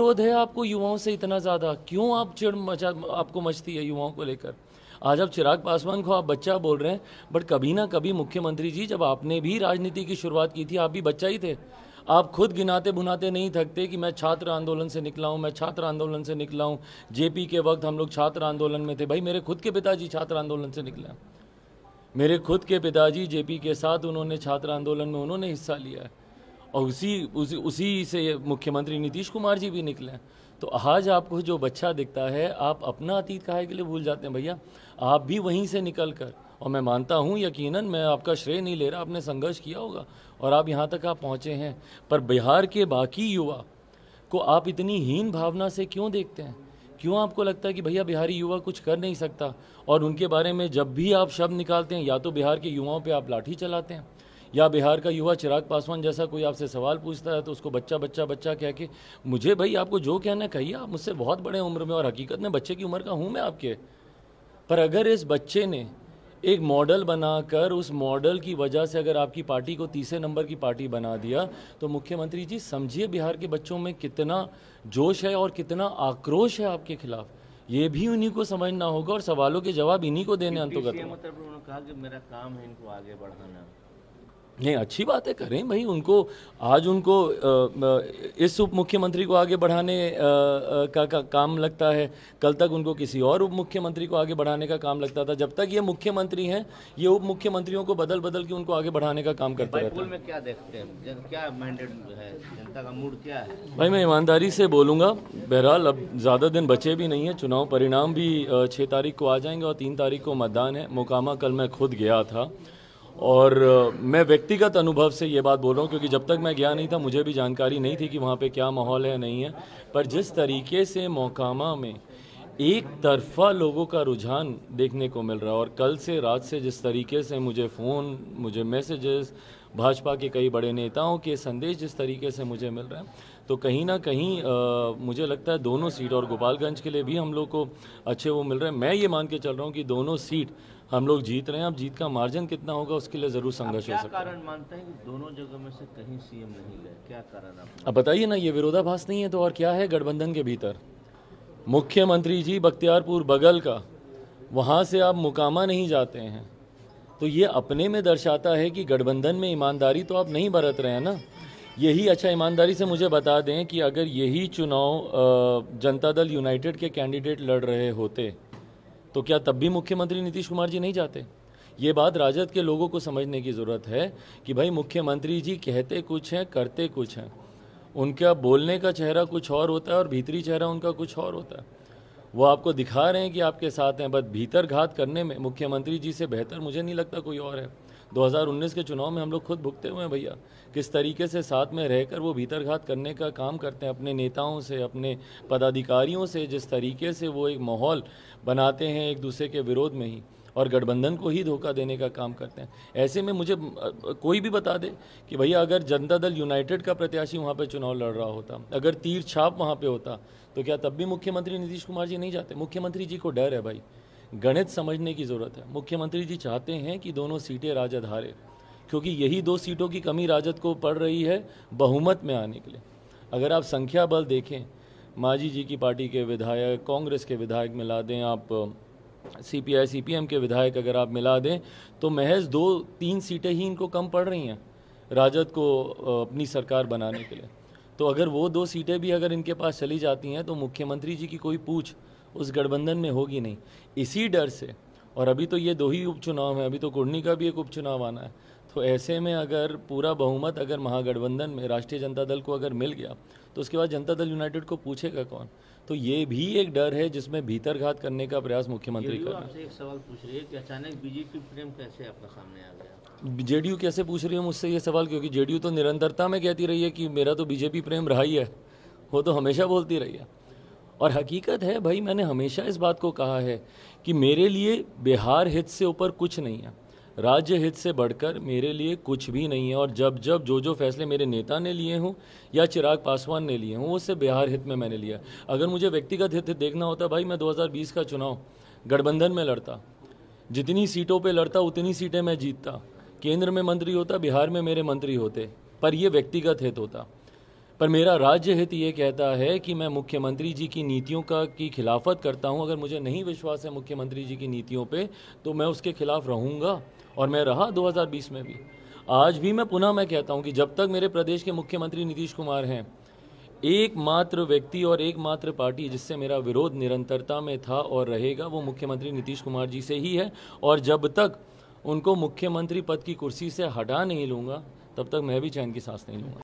विरोध है आपको युवाओं से इतना ज़्यादा क्यों आप चिड़ मचा आपको मचती है युवाओं को लेकर आज आप चिराग पासवान को आप बच्चा बोल रहे हैं बट कभी ना कभी मुख्यमंत्री जी जब आपने भी राजनीति की शुरुआत की थी आप भी बच्चा ही थे आप खुद गिनाते भुनाते नहीं थकते कि मैं छात्र आंदोलन से निकला हूँ मैं छात्र आंदोलन से निकला हूँ जेपी के वक्त हम लोग छात्र आंदोलन में थे भाई मेरे खुद के पिताजी छात्र आंदोलन से निकले मेरे खुद के पिताजी जेपी के साथ उन्होंने छात्र आंदोलन में उन्होंने हिस्सा लिया है और उसी उसी उसी से मुख्यमंत्री नीतीश कुमार जी भी निकले हैं तो आज आपको जो बच्चा दिखता है आप अपना अतीत काहे के लिए भूल जाते हैं भैया आप भी वहीं से निकल कर और मैं मानता हूँ यकीनन मैं आपका श्रेय नहीं ले रहा आपने संघर्ष किया होगा और आप यहाँ तक आप पहुँचे हैं पर बिहार के बाकी युवा को आप इतनी हीन भावना से क्यों देखते हैं क्यों आपको लगता है कि भैया बिहारी युवा कुछ कर नहीं सकता और उनके बारे में जब भी आप शब्द निकालते हैं या तो बिहार के युवाओं पर आप लाठी चलाते हैं या बिहार का युवा चिराग पासवान जैसा कोई आपसे सवाल पूछता है तो उसको बच्चा बच्चा बच्चा कह के मुझे भाई आपको जो कहना कहिए आप मुझसे बहुत बड़े उम्र में और हकीकत में बच्चे की उम्र का हूँ मैं आपके पर अगर इस बच्चे ने एक मॉडल बनाकर उस मॉडल की वजह से अगर आपकी पार्टी को तीसरे नंबर की पार्टी बना दिया तो मुख्यमंत्री जी समझिए बिहार के बच्चों में कितना जोश है और कितना आक्रोश है आपके खिलाफ ये भी उन्हीं को समझना होगा और सवालों के जवाब इन्हीं को देने अंतर्गत मतलब कहा कि मेरा काम है इनको आगे बढ़ाना नहीं अच्छी बातें करें भाई उनको आज उनको इस उप मुख्यमंत्री को आगे बढ़ाने का, का काम लगता है कल तक उनको किसी और उप मुख्यमंत्री को आगे बढ़ाने का काम लगता था जब तक ये मुख्यमंत्री हैं ये उप मुख्यमंत्रियों को बदल बदल के उनको आगे बढ़ाने का काम करते हैं क्या देखते हैं है भाई मैं ईमानदारी से बोलूँगा बहरहाल अब ज़्यादा दिन बचे भी नहीं है चुनाव परिणाम भी छः तारीख को आ जाएंगे और तीन तारीख को मतदान है मोकामा कल मैं खुद गया था और मैं व्यक्तिगत अनुभव से ये बात बोल रहा हूँ क्योंकि जब तक मैं गया नहीं था मुझे भी जानकारी नहीं थी कि वहाँ पे क्या माहौल है नहीं है पर जिस तरीके से मोकामा में एक तरफा लोगों का रुझान देखने को मिल रहा है और कल से रात से जिस तरीके से मुझे फ़ोन मुझे मैसेजेस भाजपा के कई बड़े नेताओं के संदेश जिस तरीके से मुझे मिल रहे हैं तो कहीं ना कहीं आ, मुझे लगता है दोनों सीट और गोपालगंज के लिए भी हम लोग को अच्छे वो मिल रहे हैं मैं ये मान के चल रहा हूँ कि दोनों सीट हम लोग जीत रहे हैं अब जीत का मार्जिन कितना होगा उसके लिए जरूर संघर्ष हो सकता है कारण मानते हैं कि दोनों जगह में से कहीं सीएम नहीं गए क्या कारण अब बताइए ना ये विरोधाभास नहीं है तो और क्या है गठबंधन के भीतर मुख्यमंत्री जी बख्तियारपुर बगल का वहाँ से आप मुकामा नहीं जाते हैं तो ये अपने में दर्शाता है कि गठबंधन में ईमानदारी तो आप नहीं बरत रहे हैं ना यही अच्छा ईमानदारी से मुझे बता दें कि अगर यही चुनाव जनता दल यूनाइटेड के कैंडिडेट लड़ रहे होते तो क्या तब भी मुख्यमंत्री नीतीश कुमार जी नहीं जाते ये बात राजद के लोगों को समझने की ज़रूरत है कि भाई मुख्यमंत्री जी कहते कुछ हैं करते कुछ हैं उनका बोलने का चेहरा कुछ और होता है और भीतरी चेहरा उनका कुछ और होता है वो आपको दिखा रहे हैं कि आपके साथ हैं बट भीतर घात करने में मुख्यमंत्री जी से बेहतर मुझे नहीं लगता कोई और है 2019 के चुनाव में हम लोग खुद भुगते हुए हैं भैया किस तरीके से साथ में रहकर वो भीतरघात करने का काम करते हैं अपने नेताओं से अपने पदाधिकारियों से जिस तरीके से वो एक माहौल बनाते हैं एक दूसरे के विरोध में ही और गठबंधन को ही धोखा देने का काम करते हैं ऐसे में मुझे कोई भी बता दे कि भैया अगर जनता दल यूनाइटेड का प्रत्याशी वहाँ पर चुनाव लड़ रहा होता अगर तीर छाप वहाँ पर होता तो क्या तब भी मुख्यमंत्री नीतीश कुमार जी नहीं जाते मुख्यमंत्री जी को डर है भाई गणित समझने की ज़रूरत है मुख्यमंत्री जी चाहते हैं कि दोनों सीटें राजद हारे क्योंकि यही दो सीटों की कमी राजद को पड़ रही है बहुमत में आने के लिए अगर आप संख्या बल देखें माझी जी की पार्टी के विधायक कांग्रेस के विधायक मिला दें आप C P I C P M के विधायक अगर आप मिला दें तो महज दो तीन सीटें ही इनको कम पड़ रही हैं राजद को अपनी सरकार बनाने के लिए तो अगर वो दो सीटें भी अगर इनके पास चली जाती हैं तो मुख्यमंत्री जी की कोई पूछ उस गठबंधन में होगी नहीं इसी डर से और अभी तो ये दो ही उपचुनाव हैं अभी तो कुर्नी का भी एक उपचुनाव आना है तो ऐसे में अगर पूरा बहुमत अगर महागठबंधन में राष्ट्रीय जनता दल को अगर मिल गया तो उसके बाद जनता दल यूनाइटेड को पूछेगा कौन तो ये भी एक डर है जिसमें भीतर घात करने का प्रयास मुख्यमंत्री कर रहे हैं एक सवाल पूछ रही है कि अचानक बीजेपी प्रेम कैसे आपका सामने आ गया जेडीयू कैसे पूछ रही है मुझसे ये सवाल क्योंकि जेडीयू तो निरंतरता में कहती रही है कि मेरा तो बीजेपी प्रेम रहा ही है वो तो हमेशा बोलती रही है और हकीकत है भाई मैंने हमेशा इस बात को कहा है कि मेरे लिए बिहार हित से ऊपर कुछ नहीं है राज्य हित से बढ़कर मेरे लिए कुछ भी नहीं है और जब जब जो जो फैसले मेरे नेता ने लिए हों या चिराग पासवान ने लिए हों उससे बिहार हित में मैंने लिया अगर मुझे व्यक्तिगत हित देखना होता भाई मैं 2020 का चुनाव गठबंधन में लड़ता जितनी सीटों पे लड़ता उतनी सीटें मैं जीतता केंद्र में मंत्री होता बिहार में मेरे मंत्री होते पर यह व्यक्तिगत हित होता पर मेरा राज्य हित ये कहता है कि मैं मुख्यमंत्री जी की नीतियों का की खिलाफत करता हूँ अगर मुझे नहीं विश्वास है मुख्यमंत्री जी की नीतियों पे तो मैं उसके खिलाफ रहूँगा और मैं रहा 2020 में भी आज भी मैं पुनः मैं कहता हूँ कि जब तक मेरे प्रदेश के मुख्यमंत्री नीतीश कुमार हैं एकमात्र व्यक्ति और एकमात्र पार्टी जिससे मेरा विरोध निरंतरता में था और रहेगा वो मुख्यमंत्री नीतीश कुमार जी से ही है और जब तक उनको मुख्यमंत्री पद की कुर्सी से हटा नहीं लूँगा तब तक मैं भी चैन की सांस नहीं लूँगा